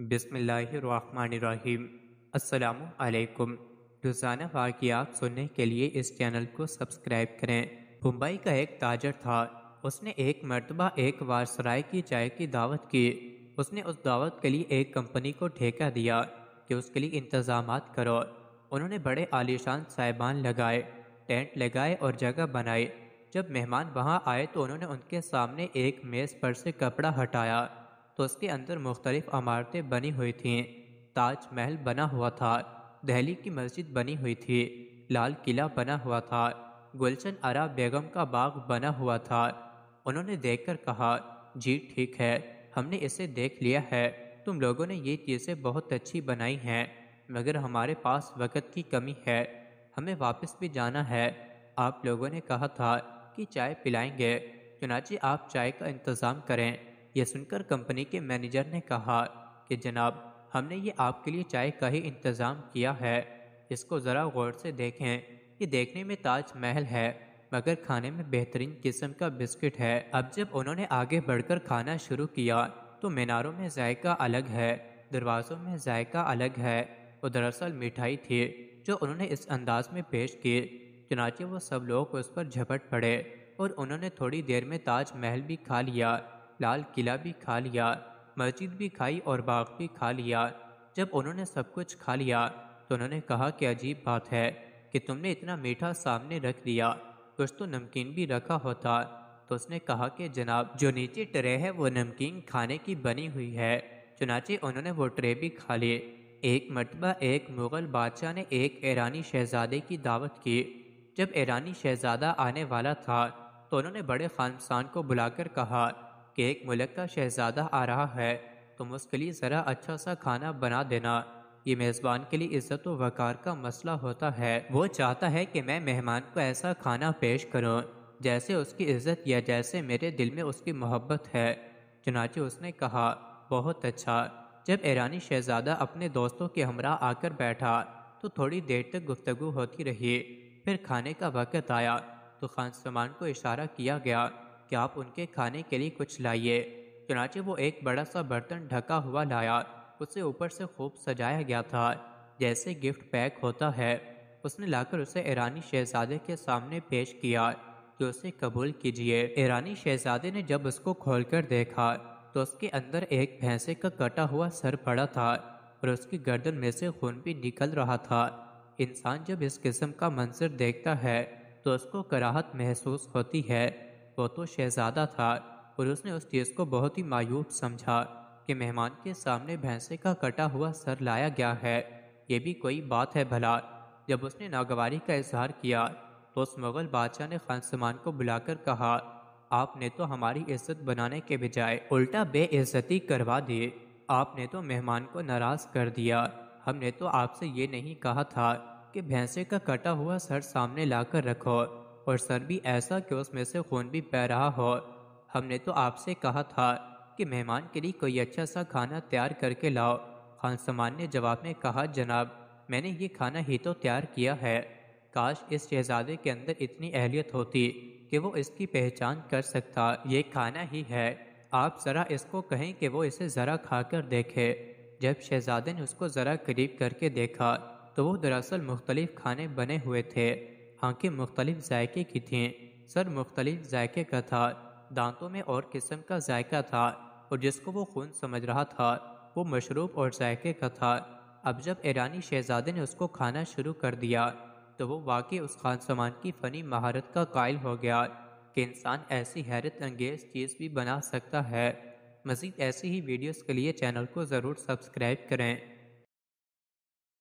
बिसमीम् अलैक्म रोज़ाना वाकियात सुनने के लिए इस चैनल को सब्सक्राइब करें मुंबई का एक ताजर था उसने एक मरतबा एक वारसराय की चाय की दावत की उसने उस दावत के लिए एक कंपनी को ठेका दिया कि उसके लिए इंतज़ाम करो उन्होंने बड़े आलिशान साहिबान लगाए टेंट लगाए और जगह बनाई जब मेहमान वहाँ आए तो उन्होंने उनके सामने एक मेज़ पर से कपड़ा हटाया तो उसके अंदर मुख्तलिफ़ अमारतें बनी हुई थीं ताजमहल बना हुआ था दहली की मस्जिद बनी हुई थी लाल किला बना हुआ था गुलशन अरा बेगम का बाग बना हुआ था उन्होंने देखकर कहा जी ठीक है हमने इसे देख लिया है तुम लोगों ने ये चीज़ें बहुत अच्छी बनाई हैं मगर हमारे पास वक़्त की कमी है हमें वापस भी जाना है आप लोगों ने कहा था कि चाय पिलाएंगे चुनाची आप चाय का इंतज़ाम करें यह सुनकर कंपनी के मैनेजर ने कहा कि जनाब हमने ये आपके लिए चाय का ही इंतज़ाम किया है इसको ज़रा गौर से देखें ये देखने में ताजमहल है मगर खाने में बेहतरीन किस्म का बिस्किट है अब जब उन्होंने आगे बढ़कर खाना शुरू किया तो मीनारों में जायका अलग है दरवाज़ों में जायका अलग है और दरअसल मिठाई थी जो उन्होंने इस अंदाज में पेश की चुनाचे वो सब लोग उस पर झपट पड़े और उन्होंने थोड़ी देर में ताजमहल भी खा लिया लाल किला भी खा लिया मस्जिद भी खाई और बाग भी खा लिया जब उन्होंने सब कुछ खा लिया तो उन्होंने कहा कि अजीब बात है कि तुमने इतना मीठा सामने रख दिया कुछ तो नमकीन भी रखा होता तो उसने कहा कि जनाब जो नीचे ट्रे है वो नमकीन खाने की बनी हुई है चुनाचे उन्होंने वो ट्रे भी खा लिए एक मरतबा एक मुग़ल बादशाह ने एक ईरानी शहजादे की दावत की जब ईरानी शहजादा आने वाला था तो उन्होंने बड़े खानसान को बुलाकर कहा कि एक मुल्क का शहजादा आ रहा है तुम उसके लिए ज़रा अच्छा सा खाना बना देना ये मेज़बान के लिए इज़्ज़त व वक़ार का मसला होता है वो चाहता है कि मैं मेहमान को ऐसा खाना पेश करूँ जैसे उसकी इज़्ज़त या जैसे मेरे दिल में उसकी मोहब्बत है चुनाचे उसने कहा बहुत अच्छा जब ईरानी शहजादा अपने दोस्तों के हमरा आकर बैठा तो थोड़ी देर तक गुफ्तु होती रही फिर खाने का वक़्त आया तो खान समान को इशारा किया गया कि आप उनके खाने के लिए कुछ लाइए चुनाचे वो एक बड़ा सा बर्तन ढका हुआ लाया उसे ऊपर से खूब सजाया गया था जैसे गिफ्ट पैक होता है उसने लाकर उसे ईरानी शहजादे के सामने पेश किया कि उसे कबूल कीजिए ईरानी शहजादे ने जब उसको खोलकर देखा तो उसके अंदर एक भैंसे का कटा हुआ सर पड़ा था और उसकी गर्दन में से खून भी निकल रहा था इंसान जब इस किस्म का मंजर देखता है तो उसको कराहत महसूस होती है वह तो शहजादा था और उसने उस चीज़ को बहुत ही मायूब समझा कि मेहमान के सामने भैंसे का कटा हुआ सर लाया गया है ये भी कोई बात है भला जब उसने नागवारी का इजहार किया तो उस मुग़ल बादशाह ने खान समान को बुलाकर कहा आपने तो हमारी इज्जत बनाने के बजाय उल्टा बेइज्जती करवा दी आपने तो मेहमान को नाराज़ कर दिया हमने तो आपसे ये नहीं कहा था कि भैंसे का कटा हुआ सर सामने लाकर रखो और सर भी ऐसा कि उसमें से खून भी बह रहा हो हमने तो आपसे कहा था कि मेहमान के लिए कोई अच्छा सा खाना तैयार करके लाओ खान समान ने जवाब में कहा जनाब मैंने ये खाना ही तो तैयार किया है काश इस शहजादे के अंदर इतनी अहलियत होती कि वो इसकी पहचान कर सकता ये खाना ही है आप ज़रा इसको कहें कि वो इसे ज़रा खाकर देखे जब शहजादे ने उसको ज़रा करीब करके देखा तो वो दरअसल मुख्तलिफ खाने बने हुए थे आंखें मुख्तलिफ जायके की थीं सर मुख्तलिफ जायके का था दांतों में और किस्म का जायका था और जिसको वो खून समझ रहा था वो मशरूब और जायके का था अब जब ईरानी शहजादे ने उसको खाना शुरू कर दिया तो वो वाकई उस खान सामान की फ़नी महारत का कायल हो गया कि इंसान ऐसी हैरत अंगेज चीज़ भी बना सकता है मज़ीद ऐसी ही वीडियोज़ के लिए चैनल को ज़रूर सब्सक्राइब करें